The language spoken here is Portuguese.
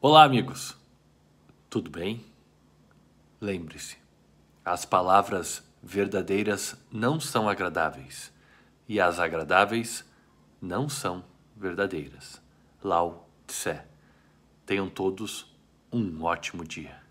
Olá, amigos. Tudo bem? Lembre-se, as palavras verdadeiras não são agradáveis e as agradáveis não são verdadeiras. Lao Tse. Tenham todos um ótimo dia.